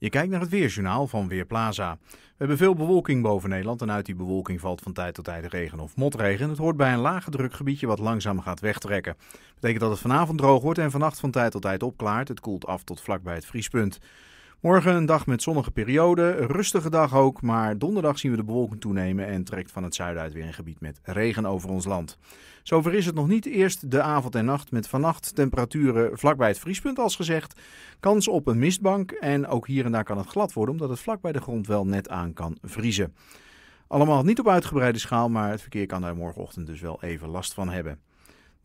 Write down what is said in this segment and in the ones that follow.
Je kijkt naar het weerjournaal van Weerplaza. We hebben veel bewolking boven Nederland en uit die bewolking valt van tijd tot tijd regen of motregen. Het hoort bij een lage drukgebiedje wat langzaam gaat wegtrekken. Dat betekent dat het vanavond droog wordt en vannacht van tijd tot tijd opklaart. Het koelt af tot vlak bij het vriespunt. Morgen een dag met zonnige periode, rustige dag ook, maar donderdag zien we de bewolking toenemen en trekt van het zuiden uit weer een gebied met regen over ons land. Zover is het nog niet. Eerst de avond en nacht met vannacht temperaturen vlakbij het vriespunt als gezegd. Kans op een mistbank en ook hier en daar kan het glad worden omdat het vlak bij de grond wel net aan kan vriezen. Allemaal niet op uitgebreide schaal, maar het verkeer kan daar morgenochtend dus wel even last van hebben.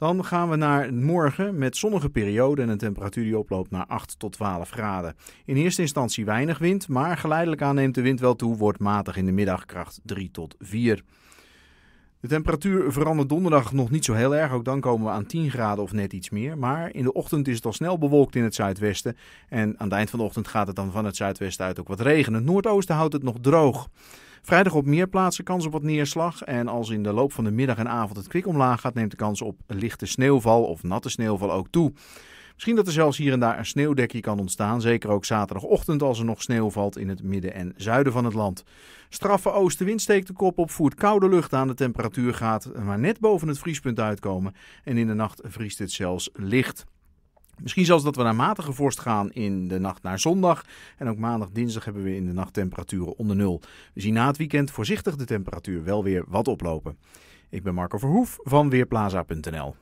Dan gaan we naar morgen met zonnige perioden en een temperatuur die oploopt naar 8 tot 12 graden. In eerste instantie weinig wind, maar geleidelijk aan neemt de wind wel toe, wordt matig in de middag kracht 3 tot 4. De temperatuur verandert donderdag nog niet zo heel erg, ook dan komen we aan 10 graden of net iets meer. Maar in de ochtend is het al snel bewolkt in het zuidwesten en aan het eind van de ochtend gaat het dan van het zuidwesten uit ook wat regen. Het noordoosten houdt het nog droog. Vrijdag op meer plaatsen kans op wat neerslag. En als in de loop van de middag en avond het kwik omlaag gaat, neemt de kans op lichte sneeuwval of natte sneeuwval ook toe. Misschien dat er zelfs hier en daar een sneeuwdekje kan ontstaan. Zeker ook zaterdagochtend als er nog sneeuw valt in het midden en zuiden van het land. Straffe oostenwind steekt de kop op, voert koude lucht aan. De temperatuur gaat maar net boven het vriespunt uitkomen. En in de nacht vriest het zelfs licht. Misschien zelfs dat we naar matige vorst gaan in de nacht naar zondag. En ook maandag, dinsdag hebben we in de nacht temperaturen onder nul. We zien na het weekend voorzichtig de temperatuur wel weer wat oplopen. Ik ben Marco Verhoef van Weerplaza.nl.